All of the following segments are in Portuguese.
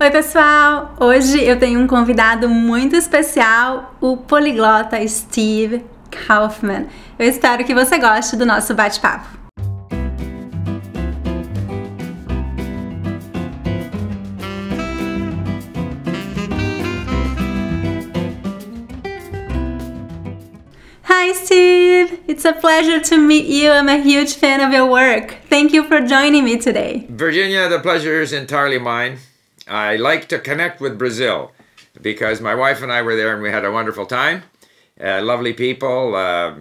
Oi, pessoal! Hoje eu tenho um convidado muito especial, o poliglota Steve Kaufman. Eu espero que você goste do nosso bate-papo. Hi, Steve! It's a pleasure to meet you. I'm a huge fan of your work. Thank you for joining me today. Virginia, the pleasure is entirely mine. I like to connect with Brazil because my wife and I were there and we had a wonderful time. Uh, lovely people, uh,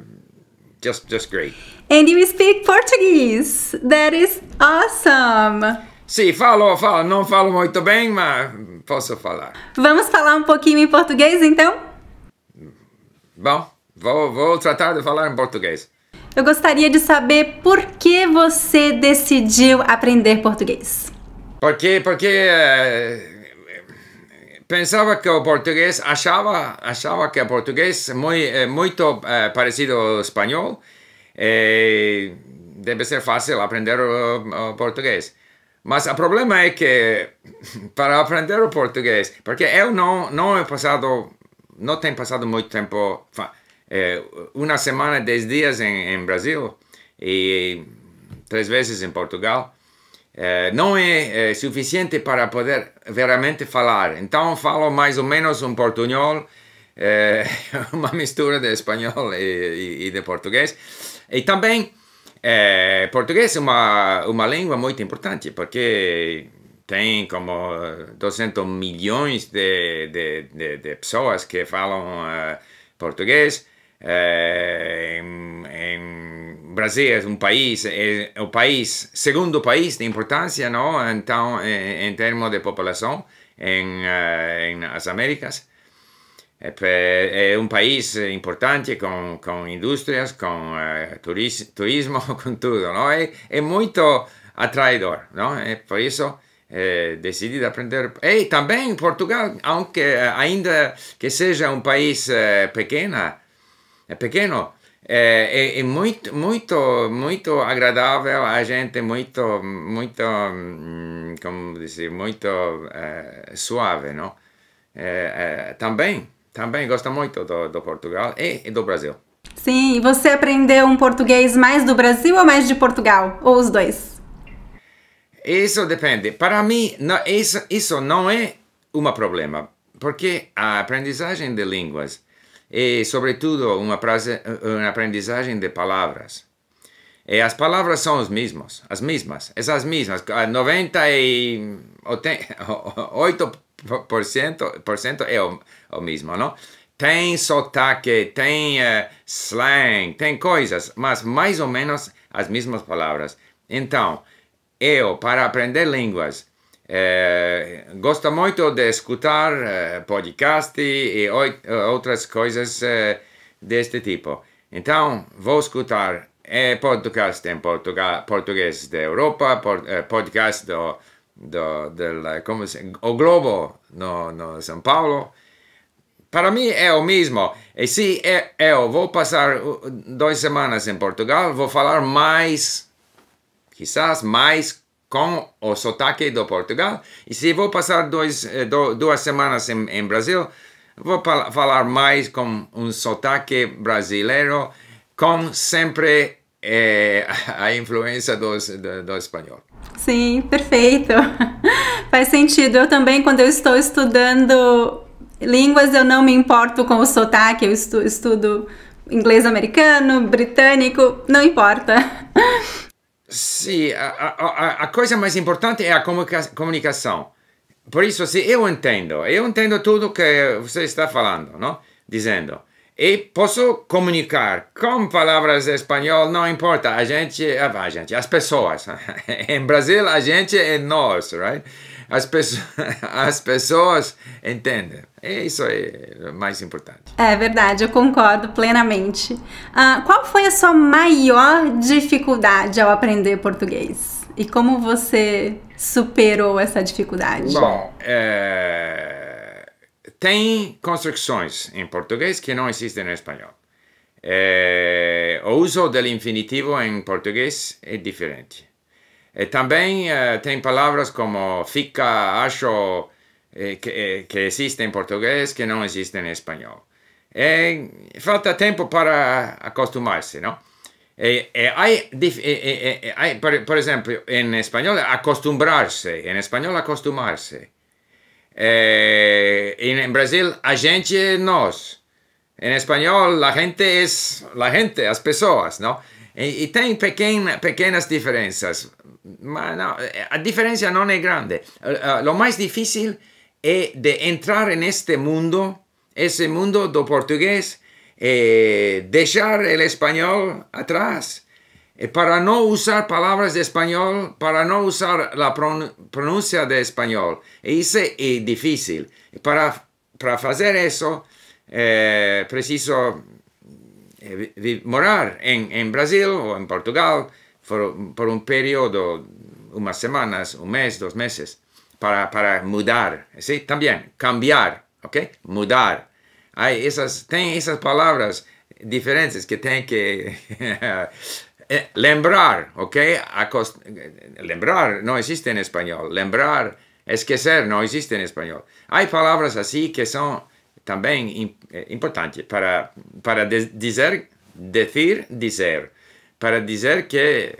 just just great. And you speak Portuguese. That is awesome. Sim, falo, falo. Não falo muito bem, mas posso falar. Vamos falar um pouquinho em português, então? Bom, vou, vou tratar de falar em português. Eu gostaria de saber por que você decidiu aprender português. Porque, porque eh, pensava que o português, achava, achava que o português é, é muito, muito é, parecido ao espanhol. E é, deve ser fácil aprender o, o português. Mas o problema é que para aprender o português, porque eu não não passado, não tenho passado muito tempo, uma semana, dez dias em, em Brasil e três vezes em Portugal. Eh, não é, eh, suficiente para poder veramente falar. Então falo mais ou menos um portunhol, eh, uma mistura de espanhol e, de português. E também português é uma, uma língua muito importante, porque tem como 200 milhões de, de, de, de pessoas que falam português. Brasil é um país, é, é, o país, segundo país de importância, não? Então, em, é, em termos de população, em, eh, em as Américas, é, é, um país importante com, com indústrias, com eh, turis, turismo, com tudo, não? É, é muito atraidor, não? É por isso é, decidi de aprender. E também Portugal, aunque ainda que seja um país é, pequena, é pequeno, é, é, é, muito muito muito agradável a gente muito muito hum, como dizer muito é, suave não é, é, também também gosto muito do, do Portugal e, e, do Brasil sim você aprendeu um português mais do Brasil ou mais de Portugal ou os dois isso depende para mim não, isso isso não é um problema porque a aprendizagem de línguas e, sobretudo, uma, uma aprendizagem de palavras. E as palavras são as mesmas, as mesmas, essas mesmas. 98% é o, o mesmo, não? Tem sotaque, tem uh, slang, tem coisas, mas mais ou menos as mesmas palavras. Então, eu, para aprender línguas, eh, gosto muito de escutar podcasts eh, podcast e eh, outras coisas deste tipo. Então, vou escutar é podcast em português da Europa, podcast do, do, del, como se, o Globo no, no São Paulo. Para mim é o mesmo. E se é, é, eu vou passar uh, duas semanas em Portugal, vou falar mais, quizás mais com o sotaque do Portugal. E se vou passar dois, eh, duas semanas em, em Brasil, vou falar mais com um sotaque brasileiro, com sempre é, a influência do, do, do espanhol. Sim, perfeito. Faz sentido. Eu também, quando eu estou estudando línguas, eu não me importo com o sotaque, eu estudo inglês americano, britânico, não importa. Sim, a, a, a coisa mais importante é a comunica comunicação. Por isso, se eu entendo, eu entendo tudo que você está falando, não? dizendo, e posso comunicar com palavras em espanhol, não importa, a gente, a ah, gente, as pessoas. em Brasil, a gente é nós, right? as, pessoas, as pessoas entendem. É isso é mais importante. É verdade, eu concordo plenamente. Uh, qual foi a sua maior dificuldade ao aprender português? E como você superou essa dificuldade? Bom, é... tem construções em português que não existem no espanhol. É, o uso do infinitivo em português é diferente. Eh, también hay eh, palabras como fica, acho, eh, que, que existen en portugués, que no existen en español. falta tiempo para acostumbrarse, ¿no? por, ejemplo, en español acostumbrarse, en español acostumbrarse. En, Brasil, a gente, nos. En español, la gente es la gente, las personas, ¿no? Y, hay pequeñas diferencias ma no, eh, a differenza non è grande. Eh, eh, lo más difícil es entrar en este mundo, ese mundo do portugués, dejar el español atrás, para no usar palabras de español, para no usar la pronuncia de español. E es difícil. Para, para hacer eso, preciso morar en Brasil o en Portugal, por um período, umas semanas, um mês, dois meses, para, para mudar, sim? também, cambiar, ok? Mudar. tem essas palavras diferentes que tem que eh, lembrar, ok? Acost... Lembrar não existe em espanhol, lembrar, esquecer não existe em espanhol. Há palavras assim que são também eh, importantes para, para dizer, dizer, dizer para dizer que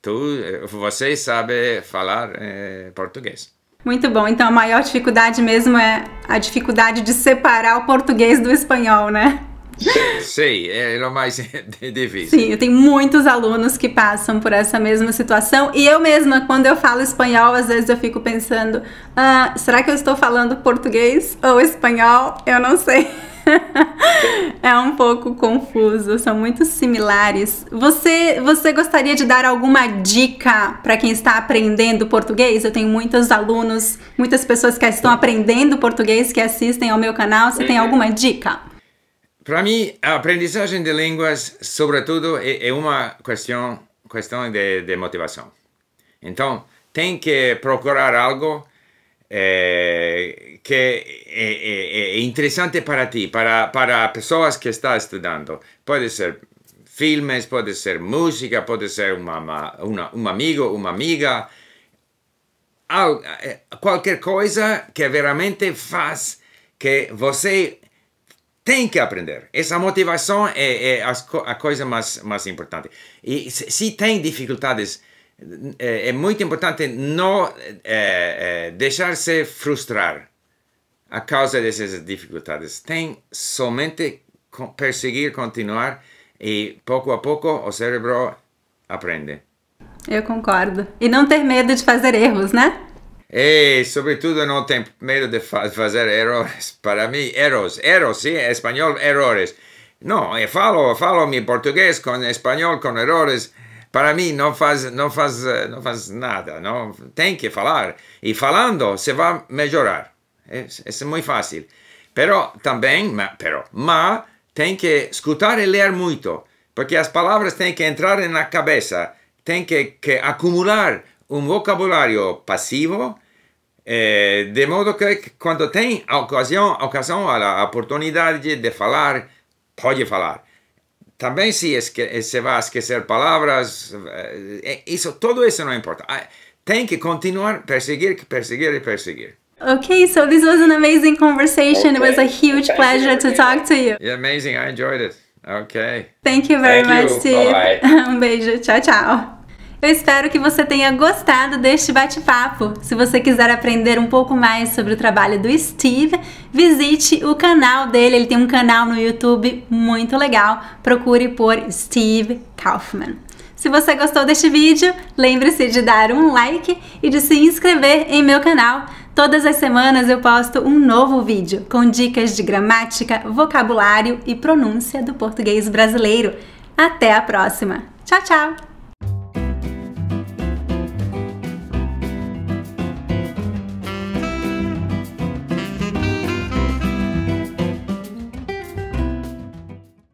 tu, você sabe falar é, português. Muito bom. Então a maior dificuldade mesmo é a dificuldade de separar o português do espanhol, né? Sei, é o mais difícil. Sim, eu tenho muitos alunos que passam por essa mesma situação. E eu mesma, quando eu falo espanhol, às vezes eu fico pensando: ah, será que eu estou falando português ou espanhol? Eu não sei. é um pouco confuso, são muito similares. Você, você gostaria de dar alguma dica para quem está aprendendo português? Eu tenho muitos alunos, muitas pessoas que estão aprendendo português que assistem ao meu canal. Você tem alguma dica? Para mim, a aprendizagem de línguas, sobretudo, é, é, uma questão, questão de, de motivação. Então, tem que procurar algo eh, que é, é, é, é interessante para ti, para, para pessoas que estão estudando. Pode ser filmes, pode ser música, pode ser uma, uma, um amigo, uma amiga, eh, qualquer coisa que realmente faz que você tem que aprender. Essa motivação é, é a, coisa mais, mais importante. E se tem dificuldades é, é, muito importante não é, é, deixar-se frustrar a causa dessas dificuldades. Tem somente perseguir, continuar e pouco a pouco o cérebro aprende. Eu concordo. E não ter medo de fazer erros, né? E sobretudo não tem medo de fa fazer erros. Para mim, erros, erros, sim, é espanhol, erros. Não, eu falo, falo em português com espanhol com erros. Para mim não faz, não faz, eh, não faz nada, não tem que falar. E falando, você vai melhorar. é, é muito fácil. Pero também, mas, pero, mas tem que escutar e ler muito, porque as palavras têm que entrar na cabeça, tem que, que acumular um vocabulário passivo, eh, de modo que quando tem a ocasião, a ocasião, a oportunidade de falar, pode falar também eh, se, esque, se vai esquecer palavras, isso, eh, eh, tudo isso não importa. Ah, Tem que continuar perseguir, perseguir e perseguir. Okay, so this was an amazing conversation. Okay. It was a huge Thank pleasure to talk to you. Yeah, amazing. I enjoyed it. Okay. Thank you very Thank much, you. Steve. Bye -bye. um beijo. Tchau, tchau. Eu espero que você tenha gostado deste bate-papo. Se você quiser aprender um pouco mais sobre o trabalho do Steve, visite o canal dele. Ele tem um canal no YouTube muito legal. Procure por Steve Kaufman. Se você gostou deste vídeo, lembre-se de dar um like e de se inscrever em meu canal. Todas as semanas eu posto um novo vídeo com dicas de gramática, vocabulário e pronúncia do português brasileiro. Até a próxima! Tchau, tchau!